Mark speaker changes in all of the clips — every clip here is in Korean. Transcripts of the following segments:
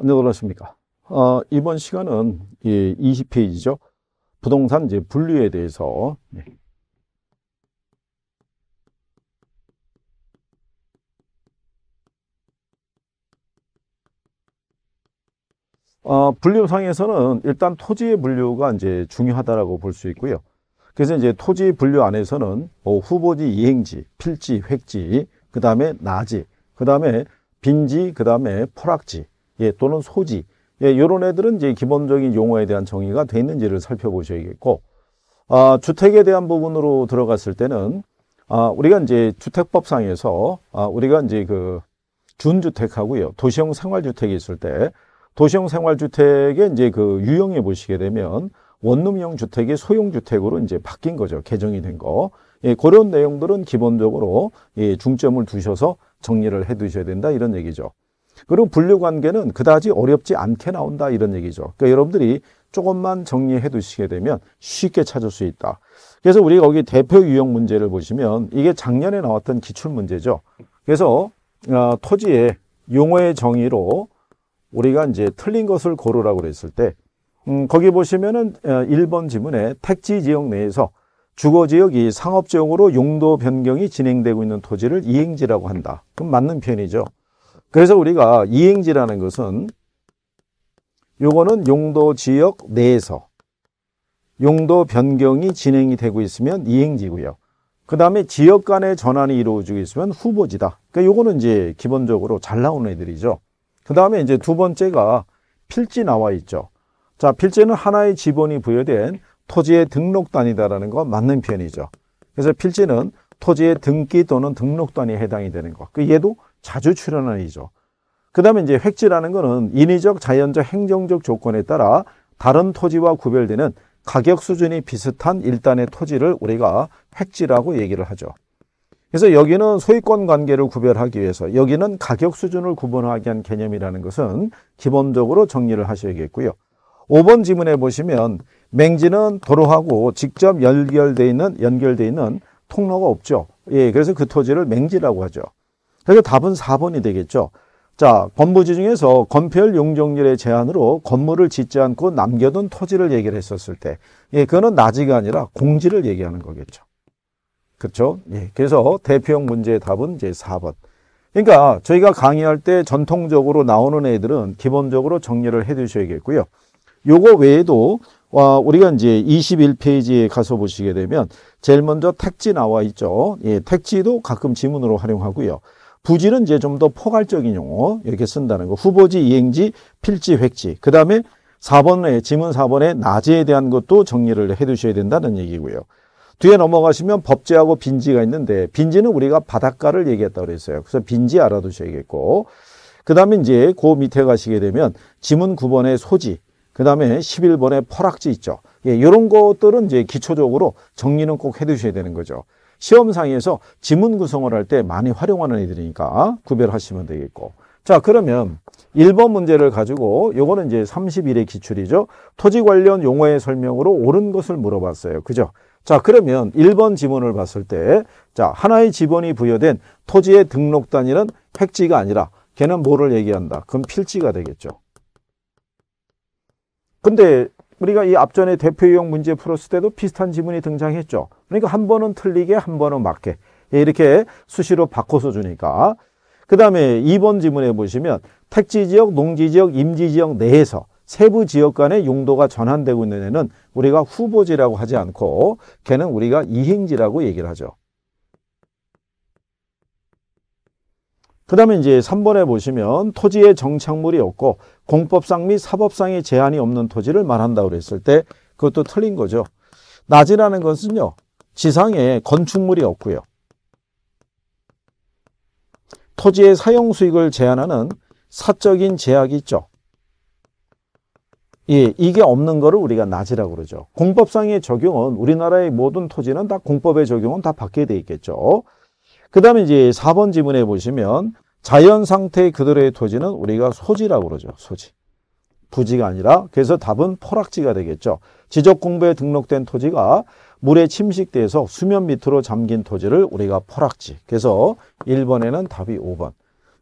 Speaker 1: 안녕하십니까. 어, 이번 시간은 예, 20페이지죠. 부동산 이제 분류에 대해서 예. 어, 분류상에서는 일단 토지의 분류가 이제 중요하다라고 볼 수 있고요. 그래서 이제 토지 분류 안에서는 뭐 후보지, 이행지, 필지, 획지, 그 다음에 나지, 그 다음에 빈지, 그 다음에 포락지, 예, 또는 소지. 예, 요런 애들은 이제 기본적인 용어에 대한 정의가 돼 있는지를 살펴보셔야겠고, 아, 주택에 대한 부분으로 들어갔을 때는, 아, 우리가 이제 주택법상에서, 아, 우리가 이제 그 준주택하고요, 도시형 생활주택이 있을 때, 도시형 생활주택의 이제 그 유형에 보시게 되면, 원룸형 주택이 소형주택으로 이제 바뀐 거죠. 개정이 된 거. 예, 그런 내용들은 기본적으로 예, 중점을 두셔서 정리를 해 두셔야 된다. 이런 얘기죠. 그리고 분류 관계는 그다지 어렵지 않게 나온다 이런 얘기죠. 그러니까 여러분들이 조금만 정리해 두시게 되면 쉽게 찾을 수 있다. 그래서 우리가 여기 대표 유형 문제를 보시면 이게 작년에 나왔던 기출 문제죠. 그래서 어, 토지의 용어의 정의로 우리가 이제 틀린 것을 고르라고 그랬을 때 음, 거기 보시면은 1번 어, 지문에 택지 지역 내에서 주거 지역이 상업 지역으로 용도 변경이 진행되고 있는 토지를 이행지라고 한다. 그럼 맞는 편이죠. 그래서 우리가 이행지라는 것은 요거는 용도 지역 내에서 용도 변경이 진행이 되고 있으면 이행지고요. 그 다음에 지역 간의 전환이 이루어지고 있으면 후보지다. 그러니까 요거는 이제 기본적으로 잘 나오는 애들이죠. 그 다음에 이제 두 번째가 필지 나와 있죠. 자, 필지는 하나의 지번이 부여된 토지의 등록 단이다라는거 맞는 편이죠. 그래서 필지는 토지의 등기 또는 등록 단위에 해당이 되는 거. 그 얘도 자주 출현하는 이죠. 그 다음에 이제 획지라는 거는 인위적, 자연적, 행정적 조건에 따라 다른 토지와 구별되는 가격 수준이 비슷한 일단의 토지를 우리가 획지라고 얘기를 하죠. 그래서 여기는 소유권 관계를 구별하기 위해서 여기는 가격 수준을 구분하기 위한 개념이라는 것은 기본적으로 정리를 하셔야겠고요. 5번 지문에 보시면 맹지는 도로하고 직접 연결돼 있는 연결돼 있는 통로가 없죠. 예, 그래서 그 토지를 맹지라고 하죠. 그래서 답은 4번이 되겠죠. 자, 건부지 중에서 건폐율 용적률의 제한으로 건물을 짓지 않고 남겨둔 토지를 얘기를 했었을 때, 예, 그거는 나지가 아니라 공지를 얘기하는 거겠죠. 그렇죠? 예, 그래서 대표형 문제의 답은 이제 4번. 그러니까 저희가 강의할 때 전통적으로 나오는 애들은 기본적으로 정리를 해 두셔야겠고요. 요거 외에도 우리가 이제 21페이지에 가서 보시게 되면 제일 먼저 택지 나와 있죠. 예, 택지도 가끔 지문으로 활용하고요. 부지는 이제 좀 더 포괄적인 용어 이렇게 쓴다는 거. 후보지, 이행지, 필지, 획지. 그 다음에 4번에 지문 4번에 낮에 대한 것도 정리를 해두셔야 된다는 얘기고요. 뒤에 넘어가시면 법제하고 빈지가 있는데 빈지는 우리가 바닷가를 얘기했다고 그랬어요. 그래서 빈지 알아두셔야겠고 그 다음에 이제 그 밑에 가시게 되면 지문 9번의 소지 그 다음에 11번의 퍼락지 있죠. 예, 이런 것들은 이제 기초적으로 정리는 꼭 해두셔야 되는 거죠. 시험상에서 지문 구성을 할 때 많이 활용하는 애들이니까 구별하시면 되겠고 자 그러면 1번 문제를 가지고 요거는 이제 31의 기출이죠. 토지 관련 용어의 설명으로 옳은 것을 물어봤어요. 그죠? 자 그러면 1번 지문을 봤을 때 자 하나의 지번이 부여된 토지의 등록 단위는 획지가 아니라 걔는 뭐를 얘기한다? 그럼 필지가 되겠죠. 근데 우리가 이 앞전에 대표이용 문제 풀었을 때도 비슷한 지문이 등장했죠. 그러니까 한 번은 틀리게 한 번은 맞게 예, 이렇게 수시로 바꿔서 주니까 그 다음에 2번 지문에 보시면 택지지역, 농지지역, 임지지역 내에서 세부 지역 간의 용도가 전환되고 있는 애는 우리가 후보지라고 하지 않고 걔는 우리가 이행지라고 얘기를 하죠. 그 다음에 이제 3번에 보시면 토지에 정착물이 없고 공법상 및 사법상의 제한이 없는 토지를 말한다고 그랬을 때 그것도 틀린 거죠. 낮이라는 것은요. 지상에 건축물이 없고요. 토지의 사용 수익을 제한하는 사적인 제약이 있죠. 예, 이게 없는 거를 우리가 낮이라고 그러죠. 공법상의 적용은 우리나라의 모든 토지는 다 공법의 적용은 다 받게 돼 있겠죠. 그 다음에 이제 4번 지문에 보시면 자연 상태의 그들의 토지는 우리가 소지라고 그러죠. 소지. 부지가 아니라 그래서 답은 포락지가 되겠죠. 지적 공부에 등록된 토지가 물에 침식돼서 수면 밑으로 잠긴 토지를 우리가 포락지. 그래서 1번에는 답이 5번.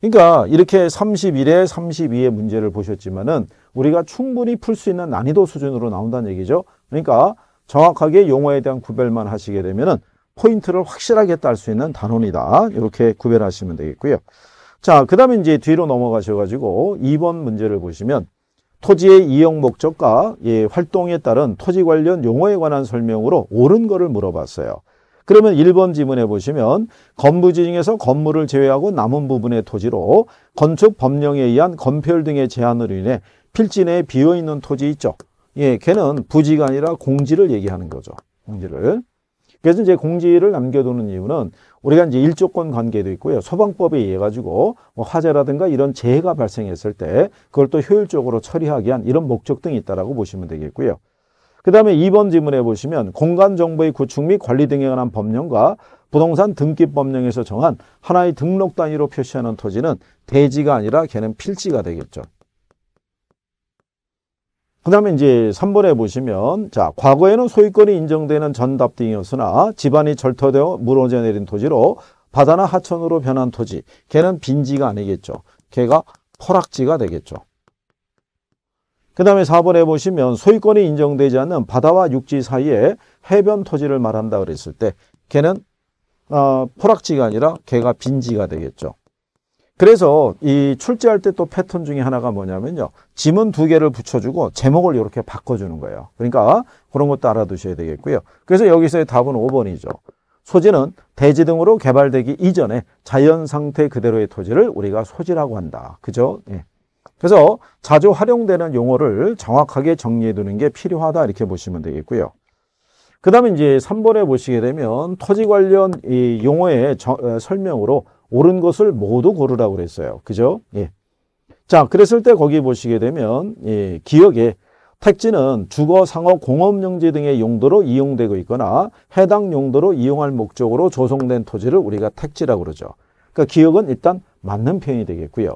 Speaker 1: 그러니까 이렇게 31에 32의 문제를 보셨지만은 우리가 충분히 풀 수 있는 난이도 수준으로 나온다는 얘기죠. 그러니까 정확하게 용어에 대한 구별만 하시게 되면은 포인트를 확실하게 딸 수 있는 단원이다. 이렇게 구별하시면 되겠고요. 자, 그 다음에 이제 뒤로 넘어가셔가지고 2번 문제를 보시면 토지의 이용 목적과 예, 활동에 따른 토지 관련 용어에 관한 설명으로 옳은 거를 물어봤어요. 그러면 1번 지문에 보시면 건부지 중에서 건물을 제외하고 남은 부분의 토지로 건축 법령에 의한 건폐율 등의 제한으로 인해 필지 내에 비어있는 토지 있죠. 예, 걔는 부지가 아니라 공지를 얘기하는 거죠. 공지를. 그래서 이제 공지를 남겨두는 이유는 우리가 이제 일조권 관계도 있고요. 소방법에 의해 가지고 뭐 화재라든가 이런 재해가 발생했을 때 그걸 또 효율적으로 처리하기 위한 이런 목적 등이 있다라고 보시면 되겠고요. 그 다음에 2번 지문에 보시면 공간정보의 구축 및 관리 등에 관한 법령과 부동산 등기 법령에서 정한 하나의 등록 단위로 표시하는 토지는 대지가 아니라 걔는 필지가 되겠죠. 그 다음에 이제 3번에 보시면 자 과거에는 소유권이 인정되는 전답 등이었으나 집안이 절터되어 무너져 내린 토지로 바다나 하천으로 변한 토지 걔는 빈지가 아니겠죠. 걔가 포락지가 되겠죠. 그 다음에 4번에 보시면 소유권이 인정되지 않는 바다와 육지 사이에 해변 토지를 말한다 그랬을 때 걔는 어, 포락지가 아니라 걔가 빈지가 되겠죠. 그래서 이 출제할 때 또 패턴 중에 하나가 뭐냐면요. 지문 두 개를 붙여주고 제목을 이렇게 바꿔주는 거예요. 그러니까 그런 것도 알아두셔야 되겠고요. 그래서 여기서의 답은 5번이죠. 소지는 대지 등으로 개발되기 이전에 자연 상태 그대로의 토지를 우리가 소지라고 한다. 그죠? 예. 그래서 자주 활용되는 용어를 정확하게 정리해 두는 게 필요하다 이렇게 보시면 되겠고요. 그 다음에 이제 3번에 보시게 되면 토지 관련 이 용어의 저, 에, 어, 설명으로 옳은 것을 모두 고르라고 그랬어요. 그죠? 예. 자, 그랬을 때 거기 보시게 되면 예, 기억에 택지는 주거, 상업, 공업용지 등의 용도로 이용되고 있거나 해당 용도로 이용할 목적으로 조성된 토지를 우리가 택지라고 그러죠. 그러니까 기억은 일단 맞는 편이 되겠고요.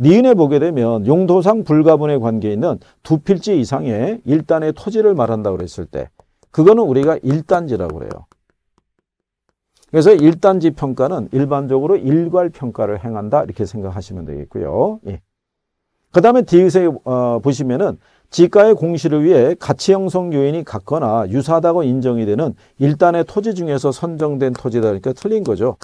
Speaker 1: 니은에 보게 되면 용도상 불가분의 관계 에 있는 두 필지 이상의 일단의 토지를 말한다고 그랬을 때 그거는 우리가 일단지라고 그래요. 그래서 1단지 평가는 일반적으로 일괄 평가를 행한다 이렇게 생각하시면 되겠고요. 예. 그 다음에 디귿에 어, 보시면은 지가의 공시를 위해 가치 형성 요인이 같거나 유사하다고 인정이 되는 일단의 토지 중에서 선정된 토지다 그러니까 틀린 거죠.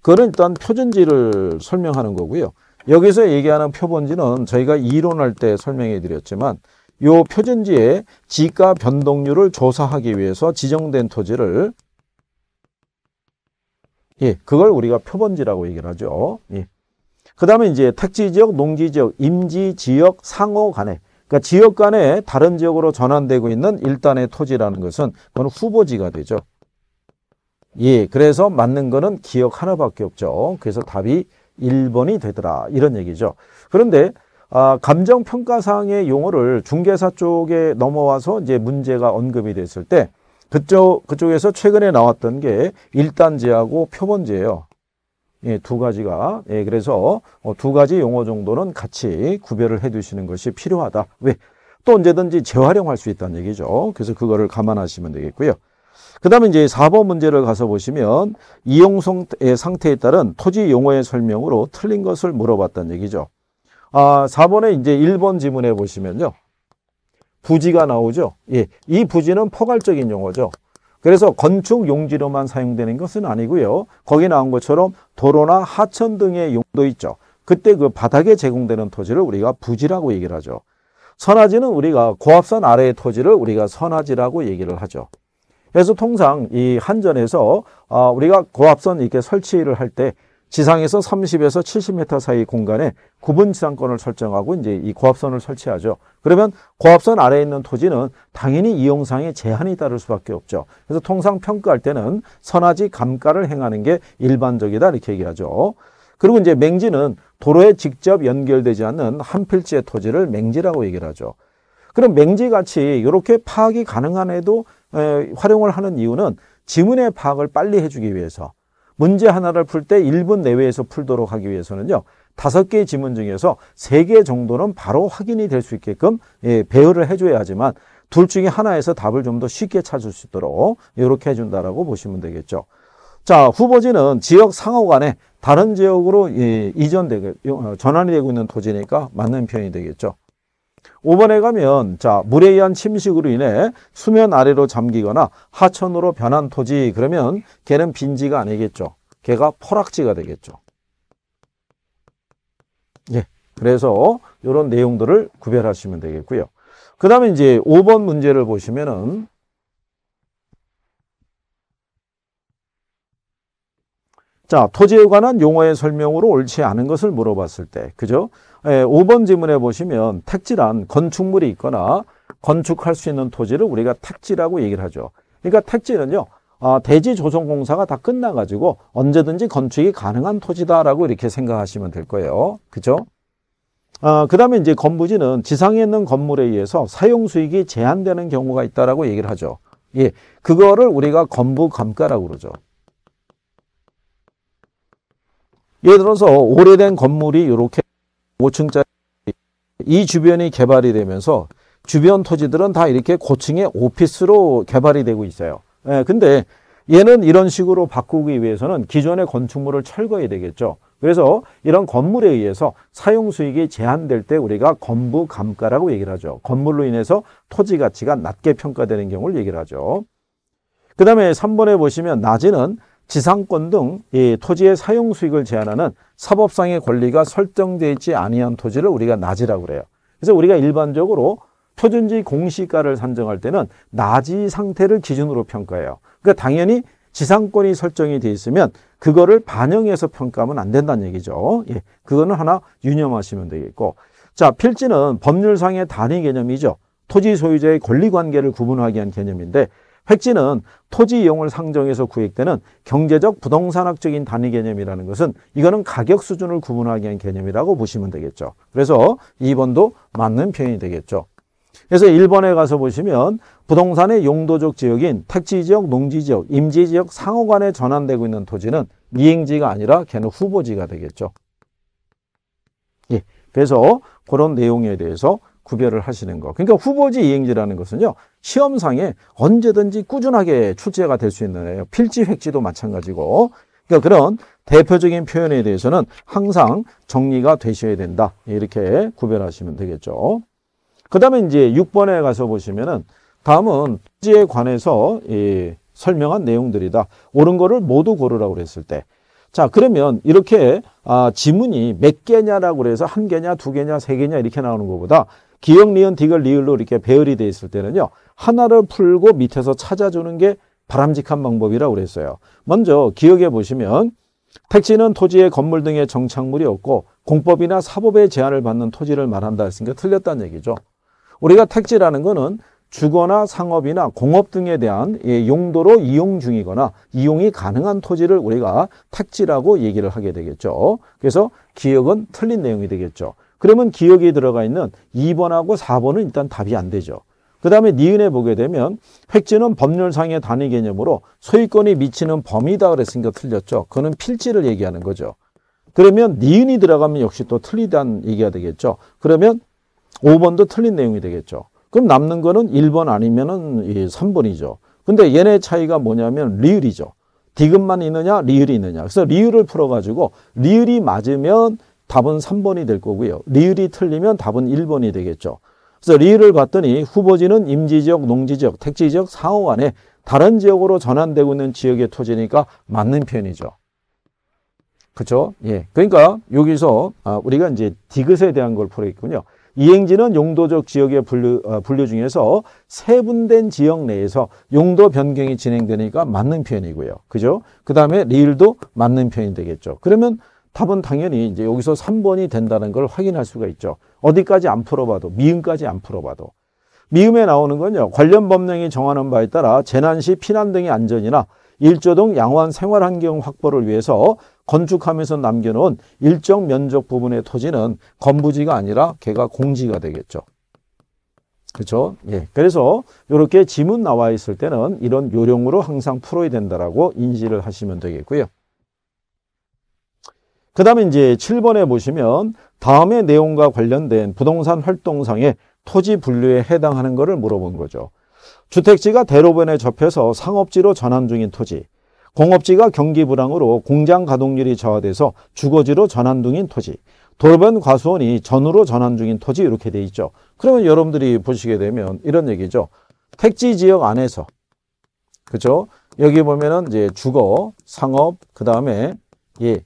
Speaker 1: 그거는 일단 표준지를 설명하는 거고요. 여기서 얘기하는 표본지는 저희가 이론할 때 설명해 드렸지만 요표준지에 지가 변동률을 조사하기 위해서 지정된 토지를 예, 그걸 우리가 표본지라고 얘기를 하죠. 예. 그 다음에 이제 택지 지역, 농지 지역, 임지 지역, 상호 간에 그러니까 지역 간에 다른 지역으로 전환되고 있는 일단의 토지라는 것은 그건 후보지가 되죠. 예, 그래서 맞는 거는 기억 하나밖에 없죠. 그래서 답이 1번이 되더라 이런 얘기죠. 그런데 아, 감정평가상의 용어를 중개사 쪽에 넘어와서 이제 문제가 언급이 됐을 때 그쪽, 그쪽에서 최근에 나왔던 게 일단지하고 표본지예요. 예, 두 가지가. 예, 그래서 어, 두 가지 용어 정도는 같이 구별을 해 두시는 것이 필요하다. 왜? 또 언제든지 재활용할 수 있다는 얘기죠. 그래서 그거를 감안하시면 되겠고요. 그 다음에 이제 4번 문제를 가서 보시면 이용성 의 상태에 따른 토지 용어의 설명으로 틀린 것을 물어봤다는 얘기죠. 아, 4번에 이제 1번 지문에 보시면요. 부지가 나오죠. 예, 이 부지는 포괄적인 용어죠. 그래서 건축 용지로만 사용되는 것은 아니고요. 거기 나온 것처럼 도로나 하천 등의 용도 있죠. 그때 그 바닥에 제공되는 토지를 우리가 부지라고 얘기를 하죠. 선화지는 우리가 고압선 아래의 토지를 우리가 선화지라고 얘기를 하죠. 그래서 통상 이 한전에서 아, 우리가 고압선 이렇게 설치를 할때 지상에서 30에서 70m 사이 공간에 구분 지상권을 설정하고 이제 이 고압선을 설치하죠. 그러면 고압선 아래에 있는 토지는 당연히 이용상의 제한이 따를 수밖에 없죠. 그래서 통상 평가할 때는 선하지 감가를 행하는 게 일반적이다 이렇게 얘기하죠. 그리고 이제 맹지는 도로에 직접 연결되지 않는 한 필지의 토지를 맹지라고 얘기를 하죠. 그럼 맹지같이 이렇게 파악이 가능한 에도 활용을 하는 이유는 지문의 파악을 빨리 해주기 위해서 문제 하나를 풀 때 1분 내외에서 풀도록 하기 위해서는요. 다섯 개의 지문 중에서 세 개 정도는 바로 확인이 될 수 있게끔 예, 배열을 해줘야 하지만 둘 중에 하나에서 답을 좀 더 쉽게 찾을 수 있도록 이렇게 해준다라고 보시면 되겠죠. 자, 후보지는 지역 상호 간에 다른 지역으로 예, 이전되고 어, 전환이 되고 있는 토지니까 맞는 표현이 되겠죠. 5번에 가면 자 물에 의한 침식으로 인해 수면 아래로 잠기거나 하천으로 변한 토지 그러면 걔는 빈지가 아니겠죠. 걔가 포락지가 되겠죠. 예. 그래서 이런 내용들을 구별하시면 되겠고요. 그 다음에 이제 5번 문제를 보시면은 자 토지에 관한 용어의 설명으로 옳지 않은 것을 물어봤을 때 그죠? 5번 예, 지문에 보시면 택지란 건축물이 있거나 건축할 수 있는 토지를 우리가 택지라고 얘기를 하죠. 그러니까 택지는요. 아, 대지 조성 공사가 다 끝나가지고 언제든지 건축이 가능한 토지다라고 이렇게 생각하시면 될 거예요. 그죠? 아, 그 다음에 이제 건부지는 지상에 있는 건물에 의해서 사용 수익이 제한되는 경우가 있다라고 얘기를 하죠. 예. 그거를 우리가 건부 감가라고 그러죠. 예를 들어서 오래된 건물이 이렇게 5층짜리 이 주변이 개발이 되면서 주변 토지들은 다 이렇게 고층의 오피스로 개발이 되고 있어요. 예, 근데 얘는 이런 식으로 바꾸기 위해서는 기존의 건축물을 철거해야 되겠죠. 그래서 이런 건물에 의해서 사용 수익이 제한될 때 우리가 건부 감가라고 얘기를 하죠. 건물로 인해서 토지 가치가 낮게 평가되는 경우를 얘기를 하죠. 그 다음에 3번에 보시면 낮에는 지상권 등 이 토지의 사용 수익을 제한하는 사법상의 권리가 설정되어 있지 아니한 토지를 우리가 낮이라고 그래요. 그래서 우리가 일반적으로 표준지 공시가를 산정할 때는 낮이 상태를 기준으로 평가해요. 그러니까 당연히 지상권이 설정이 돼 있으면 그거를 반영해서 평가하면 안 된다는 얘기죠. 예, 그거는 하나 유념하시면 되겠고 자 필지는 법률상의 단위 개념이죠. 토지 소유자의 권리관계를 구분하기 위한 개념인데 획지는 토지 이용을 상정해서 구획되는 경제적 부동산학적인 단위 개념이라는 것은 이거는 가격 수준을 구분하기 위한 개념이라고 보시면 되겠죠. 그래서 2번도 맞는 표현이 되겠죠. 그래서 1번에 가서 보시면 부동산의 용도적 지역인 택지지역, 농지지역, 임지지역 상호간에 전환되고 있는 토지는 이행지가 아니라 걔는 후보지가 되겠죠. 예, 그래서 그런 내용에 대해서 구별을 하시는 거. 그러니까 후보지 이행지라는 것은요. 시험상에 언제든지 꾸준하게 출제가 될 수 있는 거예요. 필지 획지도 마찬가지고. 그러니까 그런 대표적인 표현에 대해서는 항상 정리가 되셔야 된다. 이렇게 구별하시면 되겠죠. 그 다음에 이제 6번에 가서 보시면은 다음은 지에 관해서 이 설명한 내용들이다. 옳은 거를 모두 고르라고 그랬을 때. 자, 그러면 이렇게 아, 지문이 몇 개냐라고 그래서 한 개냐, 두 개냐, 세 개냐 이렇게 나오는 것보다 기역, 리은, 디귿, 리을로 이렇게 배열이 돼 있을 때는요. 하나를 풀고 밑에서 찾아주는 게 바람직한 방법이라고 그랬어요. 먼저 기억해 보시면 택지는 토지의 건물 등의 정착물이 없고 공법이나 사법의 제한을 받는 토지를 말한다 했으니까 틀렸다는 얘기죠. 우리가 택지라는 거는 주거나 상업이나 공업 등에 대한 예, 용도로 이용 중이거나 이용이 가능한 토지를 우리가 택지라고 얘기를 하게 되겠죠. 그래서 기억은 틀린 내용이 되겠죠. 그러면 기억에 들어가 있는 2번하고 4번은 일단 답이 안 되죠. 그 다음에 니은에 보게 되면 획지는 법률상의 단위 개념으로 소유권이 미치는 범위다 그랬으니까 틀렸죠. 그거는 필지를 얘기하는 거죠. 그러면 니은이 들어가면 역시 또 틀리다는 얘기가 되겠죠. 그러면 5번도 틀린 내용이 되겠죠. 그럼 남는 거는 1번 아니면은 3번이죠. 근데 얘네 차이가 뭐냐면 리을이죠. 디귿만 있느냐 리을이 있느냐. 그래서 리을을 풀어가지고 리을이 맞으면 답은 3번이 될 거고요. 리을이 틀리면 답은 1번이 되겠죠. 그래서 리을을 봤더니 후보지는 임지지역, 농지지역, 택지지역, 상호 안에 다른 지역으로 전환되고 있는 지역의 토지니까 맞는 편이죠. 그렇죠? 예. 그러니까 여기서 아, 우리가 이제 디귿에 대한 걸 풀었군요. 어 이행지는 용도적 지역의 분류, 어, 분류 중에서 세분된 지역 내에서 용도 변경이 진행되니까 맞는 편이고요. 그죠? 그 다음에 리을도 맞는 편이 되겠죠. 그러면 답은 당연히 이제 여기서 3번이 된다는 걸 확인할 수가 있죠. 어디까지 안 풀어봐도 미음까지 안 풀어봐도 미음에 나오는 건요. 관련 법령이 정하는 바에 따라 재난 시 피난 등의 안전이나 일조 등 양호한 생활 환경 확보를 위해서 건축하면서 남겨놓은 일정 면적 부분의 토지는 건부지가 아니라 개가 공지가 되겠죠. 그렇죠? 예. 그래서 이렇게 지문 나와 있을 때는 이런 요령으로 항상 풀어야 된다라고 인지를 하시면 되겠고요. 그 다음에 이제 7번에 보시면 다음의 내용과 관련된 부동산 활동상의 토지 분류에 해당하는 것을 물어본 거죠. 주택지가 대로변에 접해서 상업지로 전환 중인 토지, 공업지가 경기 불황으로 공장 가동률이 저하돼서 주거지로 전환 중인 토지, 돌변 과수원이 전으로 전환 중인 토지 이렇게 돼 있죠. 그러면 여러분들이 보시게 되면 이런 얘기죠. 택지 지역 안에서 그죠? 여기 보면은 이제 주거, 상업, 그 다음에 예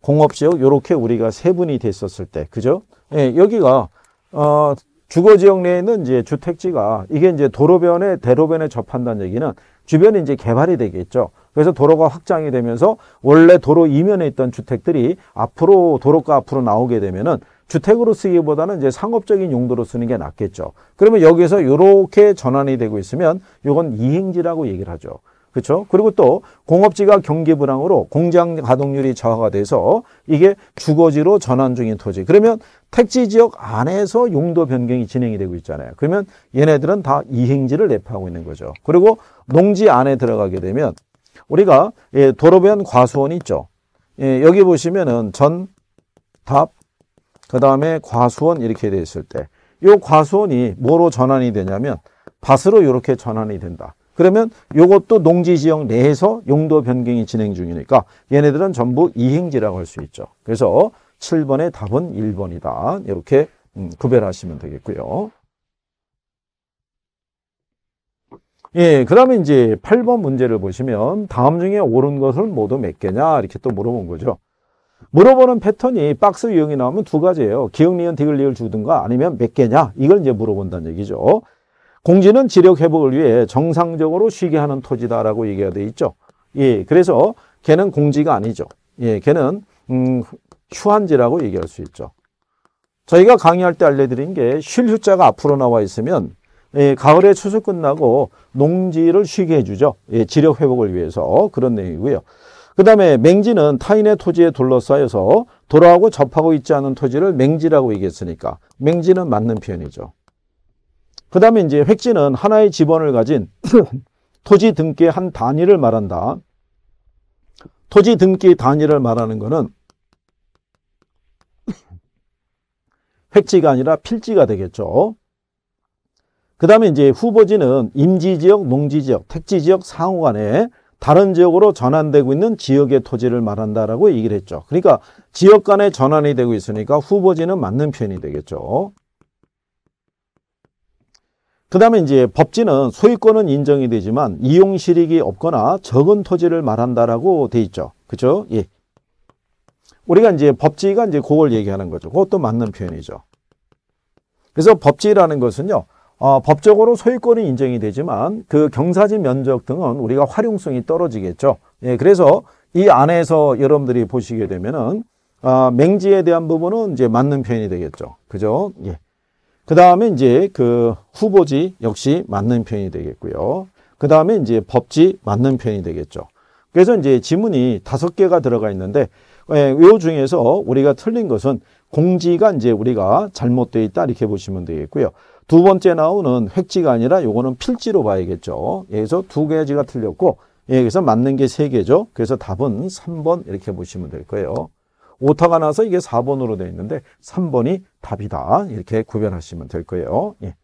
Speaker 1: 공업지역 이렇게 우리가 세분이 됐었을 때 그죠? 예, 여기가 어, 주거지역 내에는 이제 주택지가 이게 이제 도로변에 대로변에 접한다는 얘기는 주변에 이제 개발이 되겠죠. 그래서 도로가 확장이 되면서 원래 도로 이면에 있던 주택들이 앞으로 도로가 앞으로 나오게 되면은 주택으로 쓰기보다는 이제 상업적인 용도로 쓰는 게 낫겠죠. 그러면 여기에서 이렇게 전환이 되고 있으면 이건 이행지라고 얘기를 하죠. 그렇죠? 그리고 또 공업지가 경기 불황으로 공장 가동률이 저하가 돼서 이게 주거지로 전환 중인 토지. 그러면 택지 지역 안에서 용도 변경이 진행이 되고 있잖아요. 그러면 얘네들은 다 이행지를 내포하고 있는 거죠. 그리고 농지 안에 들어가게 되면 우리가 예, 도로변 과수원이 있죠. 예, 여기 보시면은 전, 답, 그 다음에 과수원 이렇게 돼 있을 때 이 과수원이 뭐로 전환이 되냐면 밭으로 이렇게 전환이 된다. 그러면 이것도 농지 지역 내에서 용도 변경이 진행 중이니까 얘네들은 전부 이행지라고 할 수 있죠. 그래서 7번의 답은 1번이다. 이렇게 음, 구별하시면 되겠고요. 예, 그 다음에 이제 8번 문제를 보시면 다음 중에 옳은 것을 모두 몇 개냐 이렇게 또 물어본 거죠. 물어보는 패턴이 박스 유형이 나오면 두 가지예요. 기억, 리은, 디귿, 리을 주든가 아니면 몇 개냐 이걸 이제 물어본다는 얘기죠. 공지는 지력 회복을 위해 정상적으로 쉬게 하는 토지다라고 얘기가 돼 있죠. 예, 그래서 개는 공지가 아니죠. 예, 개는 음, 휴한지라고 얘기할 수 있죠. 저희가 강의할 때 알려드린 게 쉴 휴자가 앞으로 나와 있으면 예, 가을에 추수 끝나고 농지를 쉬게 해주죠. 예, 지력 회복을 위해서 그런 내용이고요. 그 다음에 맹지는 타인의 토지에 둘러싸여서 돌아오고 접하고 있지 않은 토지를 맹지라고 얘기했으니까 맹지는 맞는 표현이죠. 그 다음에 이제 획지는 하나의 지번을 가진 토지 등기의 한 단위를 말한다. 토지 등기 단위를 말하는 것은 획지가 아니라 필지가 되겠죠. 그 다음에 이제 후보지는 임지지역, 농지지역, 택지지역 상호 간에 다른 지역으로 전환되고 있는 지역의 토지를 말한다라고 얘기를 했죠. 그러니까 지역 간에 전환이 되고 있으니까 후보지는 맞는 표현이 되겠죠. 그 다음에 이제 법지는 소유권은 인정이 되지만 이용실익이 없거나 적은 토지를 말한다라고 돼 있죠. 그죠? 예. 우리가 이제 법지가 이제 그걸 얘기하는 거죠. 그것도 맞는 표현이죠. 그래서 법지라는 것은요. 어, 법적으로 소유권은 인정이 되지만 그 경사지 면적 등은 우리가 활용성이 떨어지겠죠. 예, 그래서 이 안에서 여러분들이 보시게 되면은 어, 맹지에 대한 부분은 이제 맞는 표현이 되겠죠. 그죠? 예. 그 다음에 이제 그 후보지 역시 맞는 편이 되겠고요. 그 다음에 이제 법지 맞는 편이 되겠죠. 그래서 이제 지문이 다섯 개가 들어가 있는데 예, 요 중에서 우리가 틀린 것은 공지가 이제 우리가 잘못되어 있다 이렇게 보시면 되겠고요. 두 번째 나오는 획지가 아니라 요거는 필지로 봐야겠죠. 여기서 두 가지가 틀렸고 여기서 맞는 게 세 개죠. 그래서 답은 삼 번 이렇게 보시면 될 거예요. 오타가 나서 이게 4번으로 되어 있는데 3번이 답이다. 이렇게 구별하시면 될 거예요. 예.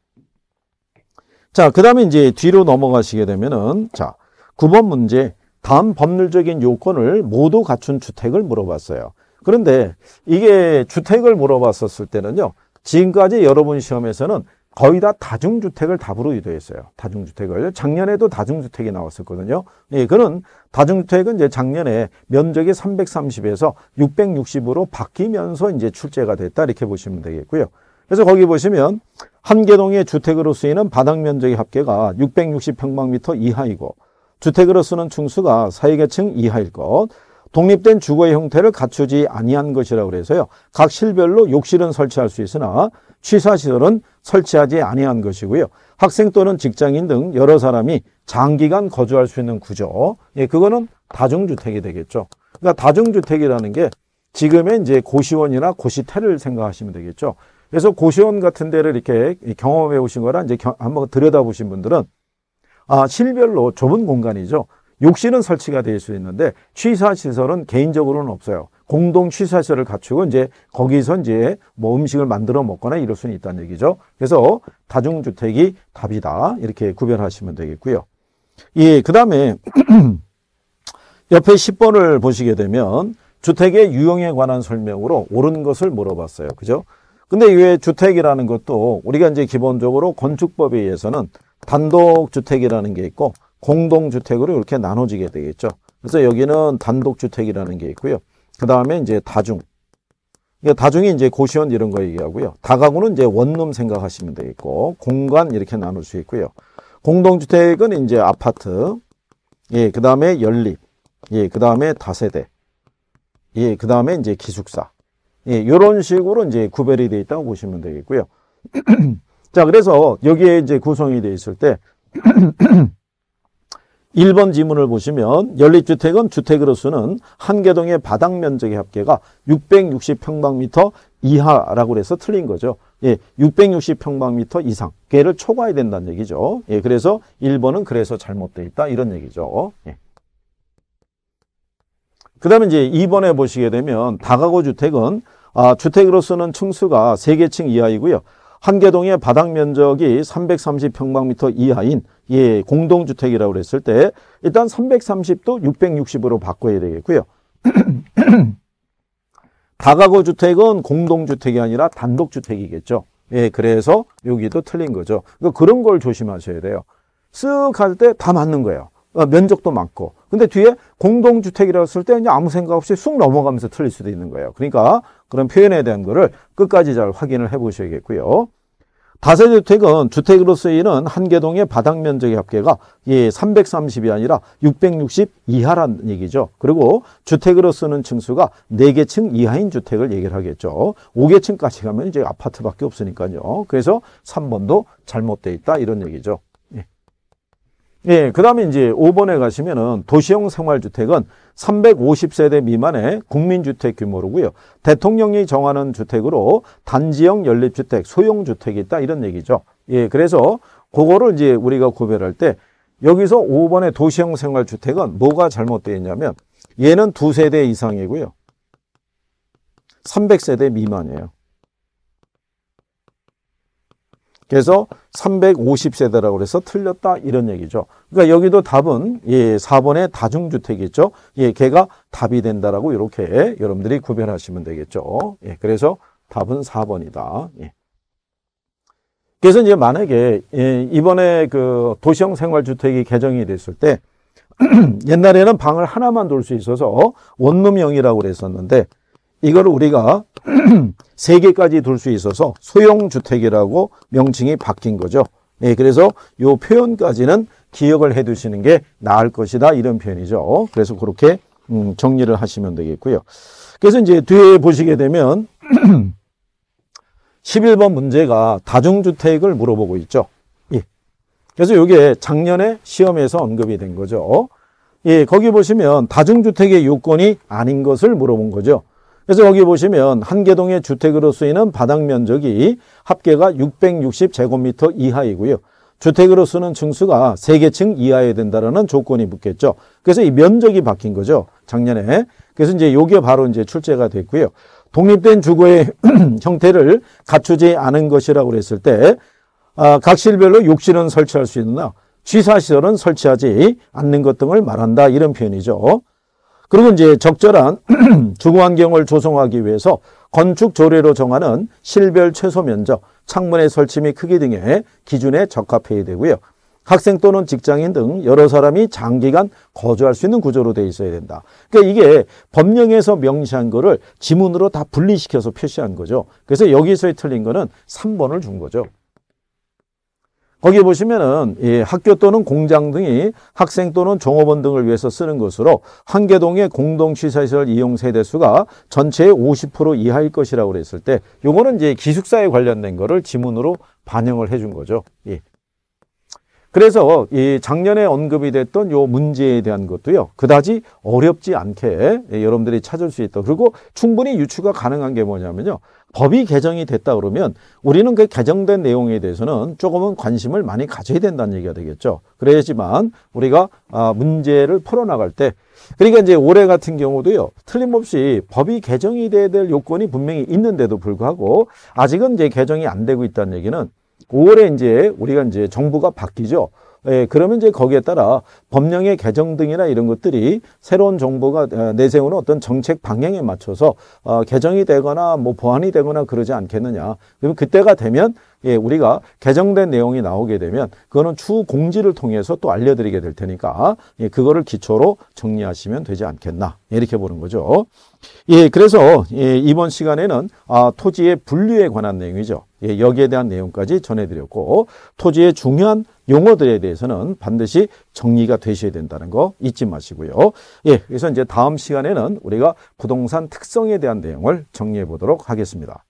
Speaker 1: 자, 그 다음에 이제 뒤로 넘어가시게 되면은, 자, 9번 문제. 다음 법률적인 요건을 모두 갖춘 주택을 물어봤어요. 그런데 이게 주택을 물어봤었을 때는요, 지금까지 여러분 시험에서는 거의 다 다중주택을 답으로 유도했어요. 다중주택을. 작년에도 다중주택이 나왔었거든요. 예, 그는 다중주택은 이제 작년에 면적이 330에서 660으로 바뀌면서 이제 출제가 됐다. 이렇게 보시면 되겠고요. 그래서 거기 보시면 한 개동의 주택으로 쓰이는 바닥 면적의 합계가 660평방미터 이하이고 주택으로 쓰는 충수가 사회계층 이하일 것, 독립된 주거의 형태를 갖추지 아니한 것이라 고해서요각 실별로 욕실은 설치할 수 있으나 취사시설은 설치하지 아니한 것이고요. 학생 또는 직장인 등 여러 사람이 장기간 거주할 수 있는 구조. 예, 그거는 다중주택이 되겠죠. 그러니까 다중주택이라는 게 지금의 이제 고시원이나 고시태를 생각하시면 되겠죠. 그래서 고시원 같은 데를 이렇게 경험해 오신 거라 이제 한번 들여다보신 분들은 아, 실별로 좁은 공간이죠. 욕실은 설치가 될 수 있는데 취사 시설은 개인적으로는 없어요. 공동 취사 시설을 갖추고 이제 거기서 이제 뭐 음식을 만들어 먹거나 이럴 수는 있다는 얘기죠. 그래서 다중주택이 답이다 이렇게 구별하시면 되겠고요. 예, 그다음에 옆에 10번을 보시게 되면 주택의 유형에 관한 설명으로 옳은 것을 물어봤어요. 그죠? 근데 이게 주택이라는 것도 우리가 이제 기본적으로 건축법에 의해서는 단독 주택이라는 게 있고 공동주택으로 이렇게 나눠지게 되겠죠. 그래서 여기는 단독주택이라는 게 있고요. 그 다음에 이제 다중. 그러니까 다중이 이제 고시원 이런 거 얘기하고요. 다가구는 이제 원룸 생각하시면 되겠고, 공간 이렇게 나눌 수 있고요. 공동주택은 이제 아파트, 예, 그 다음에 연립, 예, 그 다음에 다세대, 예, 그 다음에 이제 기숙사. 예, 이런 식으로 이제 구별이 되어 있다고 보시면 되겠고요. 자, 그래서 여기에 이제 구성이 되어 있을 때, 음, 1번 지문을 보시면 연립주택은 주택으로서는 한 개동의 바닥 면적의 합계가 660평방미터 이하라고 해서 틀린 거죠. 예, 660평방미터 이상 개를 초과해야 된다는 얘기죠. 예, 그래서 1번은 그래서 잘못되어 있다 이런 얘기죠. 예. 그 다음에 이제 2번에 보시게 되면 다가구 주택은 아, 주택으로서는 층수가 3개층 이하이고요. 한 개동의 바닥 면적이 330평방미터 이하인 예, 공동주택이라고 그랬을 때 일단 330도 660으로 바꿔야 되겠고요. 다가구 주택은 공동주택이 아니라 단독주택이겠죠. 예, 그래서 여기도 틀린 거죠. 그러니까 그런 걸 조심하셔야 돼요. 쓱 할 때 다 맞는 거예요. 어, 면적도 많고. 근데 뒤에 공동주택이라고 했을 때 아무 생각 없이 쑥 넘어가면서 틀릴 수도 있는 거예요. 그러니까 그런 표현에 대한 거를 끝까지 잘 확인을 해 보셔야겠고요. 다세주택은 주택으로서는 한 개동의 바닥 면적의 합계가 예, 330이 아니라 660이하라는 얘기죠. 그리고 주택으로 쓰는 층수가 4개 층 이하인 주택을 얘기를 하겠죠. 5개 층까지 가면 이제 아파트밖에 없으니까요. 그래서 3번도 잘못되어 있다 이런 얘기죠. 예, 그 다음에 이제 5번에 가시면은 도시형 생활주택은 350세대 미만의 국민주택 규모로고요. 대통령이 정하는 주택으로 단지형 연립주택, 소형주택이 있다 이런 얘기죠. 예, 그래서 그거를 이제 우리가 구별할 때 여기서 5번의 도시형 생활주택은 뭐가 잘못되어 있냐면 얘는 두세대 이상이고요. 300세대 미만이에요. 그래서 350세대라고 해서 틀렸다 이런 얘기죠. 그러니까 여기도 답은 예, 4번의 다중주택이죠. 예, 걔가 답이 된다라고 이렇게 여러분들이 구별하시면 되겠죠. 예, 그래서 답은 4번이다. 예. 그래서 이제 만약에 예, 이번에 그 도시형 생활주택이 개정이 됐을 때 옛날에는 방을 하나만 둘 수 있어서 원룸형이라고 그랬었는데 이걸 우리가 3 개까지 둘 수 있어서 소형 주택이라고 명칭이 바뀐 거죠. 예, 그래서 이 표현까지는 기억을 해 두시는 게 나을 것이다 이런 표현이죠. 그래서 그렇게 음, 정리를 하시면 되겠고요. 그래서 이제 뒤에 보시게 되면 11번 문제가 다중주택을 물어보고 있죠. 예. 그래서 이게 작년에 시험에서 언급이 된 거죠. 예, 거기 보시면 다중주택의 요건이 아닌 것을 물어본 거죠. 그래서 여기 보시면 한 개동의 주택으로 쓰이는 바닥 면적이 합계가 660제곱미터 이하이고요. 주택으로 쓰는 층수가 3개층 이하여야된다는 조건이 붙겠죠. 그래서 이 면적이 바뀐 거죠. 작년에. 그래서 이제 이게 바로 이제 출제가 됐고요. 독립된 주거의 형태를 갖추지 않은 것이라고 그랬을 때 아, 각 실별로 욕실은 설치할 수 있으나 취사시설은 설치하지 않는 것 등을 말한다 이런 표현이죠. 그리고 이제 적절한 주거 환경을 조성하기 위해서 건축 조례로 정하는 실별 최소 면적, 창문의 설치 및 크기 등의 기준에 적합해야 되고요. 학생 또는 직장인 등 여러 사람이 장기간 거주할 수 있는 구조로 되어 있어야 된다. 그러니까 이게 법령에서 명시한 거를 지문으로 다 분리시켜서 표시한 거죠. 그래서 여기서의 틀린 거는 3번을 준 거죠. 거기 보시면은 예, 학교 또는 공장 등이 학생 또는 종업원 등을 위해서 쓰는 것으로 한개동의 공동 취사시설 이용 세대수가 전체의 50% 이하일 것이라고 그랬을 때 요거는 이제 기숙사에 관련된 거를 지문으로 반영을 해 준 거죠. 예. 그래서 이 작년에 언급이 됐던 요 문제에 대한 것도요. 그다지 어렵지 않게 예, 여러분들이 찾을 수 있다. 그리고 충분히 유추가 가능한 게 뭐냐면요. 법이 개정이 됐다 그러면 우리는 그 개정된 내용에 대해서는 조금은 관심을 많이 가져야 된다는 얘기가 되겠죠. 그래야지만 우리가 아, 문제를 풀어나갈 때 그러니까 이제 올해 같은 경우도요. 틀림없이 법이 개정이 돼야 될 요건이 분명히 있는데도 불구하고 아직은 이제 개정이 안 되고 있다는 얘기는 5월에 이제 우리가 이제 정부가 바뀌죠. 예, 그러면 이제 거기에 따라 법령의 개정 등이나 이런 것들이 새로운 정부가 아, 내세우는 어떤 정책 방향에 맞춰서 어, 개정이 되거나 뭐 보완이 되거나 그러지 않겠느냐. 그러면 그때가 되면 예, 우리가 개정된 내용이 나오게 되면 그거는 추후 공지를 통해서 또 알려드리게 될 테니까 예, 그거를 기초로 정리하시면 되지 않겠나 예, 이렇게 보는 거죠. 예, 그래서 예, 이번 시간에는 아, 토지의 분류에 관한 내용이죠. 예, 여기에 대한 내용까지 전해드렸고 토지의 중요한 용어들에 대해서는 반드시 정리가 되셔야 된다는 거 잊지 마시고요. 예, 그래서 이제 다음 시간에는 우리가 부동산 특성에 대한 내용을 정리해 보도록 하겠습니다.